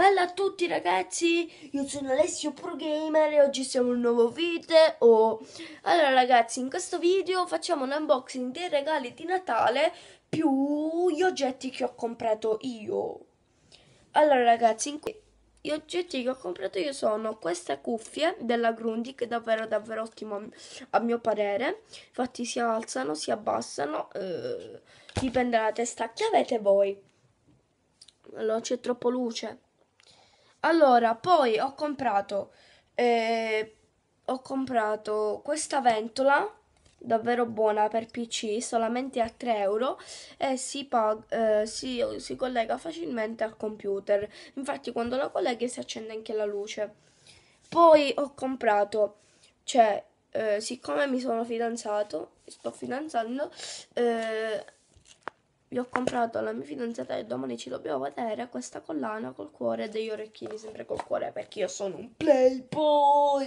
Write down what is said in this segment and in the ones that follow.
Bella a tutti ragazzi, io sono Alessio ProGamer e oggi siamo in un nuovo video Allora ragazzi, in questo video facciamo un unboxing dei regali di Natale più gli oggetti che ho comprato io Allora ragazzi, gli oggetti che ho comprato io sono queste cuffie della Grundig, davvero davvero ottimo a mio parere Infatti si alzano, si abbassano, eh, dipende dalla testa che avete voi allora c'è troppo luce allora, poi ho comprato, eh, ho comprato questa ventola davvero buona per PC, solamente a 3 euro e si, eh, si, si, collega facilmente al computer. Infatti quando la colleghi si accende anche la luce. Poi ho comprato, cioè, eh, siccome mi sono fidanzato, sto fidanzando, eh, vi ho comprato alla mia fidanzata e domani ci dobbiamo vedere questa collana col cuore degli orecchini, sempre col cuore perché io sono un playboy.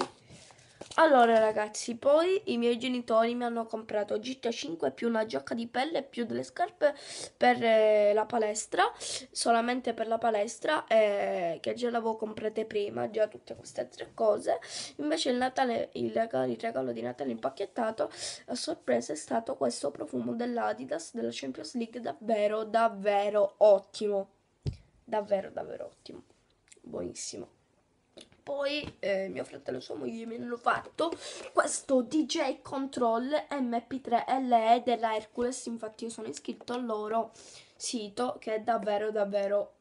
Allora ragazzi, poi i miei genitori mi hanno comprato GTA 5 più una giacca di pelle più delle scarpe per eh, la palestra, solamente per la palestra, eh, che già l'avevo comprate prima, già tutte queste tre cose. Invece il, Natale, il, regalo, il regalo di Natale impacchettato a sorpresa è stato questo profumo dell'Adidas della Champions League, davvero, davvero ottimo. Davvero, davvero ottimo. Buonissimo poi eh, mio fratello e sua moglie mi hanno fatto questo DJ Control MP3LE della Hercules, infatti io sono iscritto al loro sito che è davvero davvero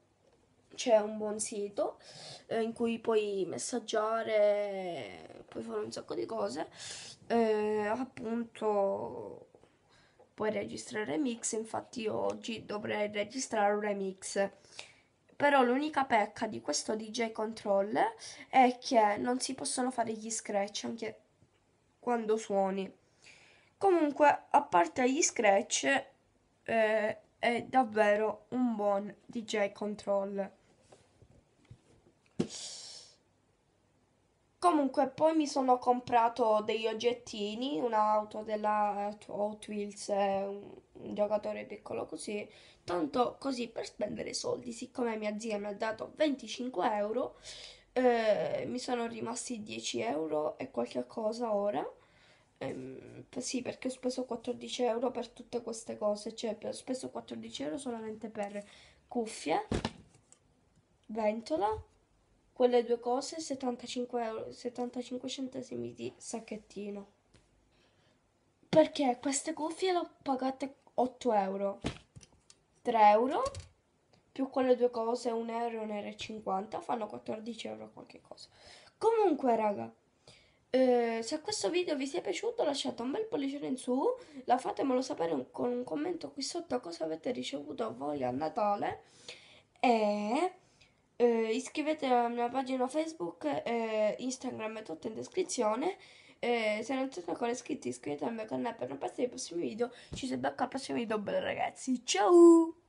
c'è un buon sito eh, in cui puoi messaggiare, puoi fare un sacco di cose, eh, appunto puoi registrare remix, infatti oggi dovrei registrare un remix però l'unica pecca di questo DJ Control è che non si possono fare gli scratch anche quando suoni. Comunque, a parte gli scratch, eh, è davvero un buon DJ Controller. Comunque poi mi sono comprato degli oggettini, un'auto della Hot eh, Wheels, eh, un giocatore piccolo così, tanto così per spendere soldi, siccome mia zia mi ha dato 25 euro, eh, mi sono rimasti 10 euro e qualche cosa ora. Eh, sì, perché ho speso 14 euro per tutte queste cose, cioè ho speso 14 euro solamente per cuffie, ventola quelle due cose 75, euro, 75 centesimi di sacchettino. Perché queste cuffie le ho pagate 8 euro. 3 euro più quelle due cose 1 euro 1,50 euro fanno 14 euro qualche cosa. Comunque raga. Eh, se questo video vi sia piaciuto lasciate un bel pollice in su, la fatemelo sapere con un commento qui sotto cosa avete ricevuto voi a Natale e eh, iscrivetevi alla mia pagina Facebook, eh, Instagram è tutto in descrizione. Eh, se non siete ancora iscritti iscrivetevi al mio canale per non perdere i prossimi video. Ci si becca al prossimo video, bello ragazzi. Ciao!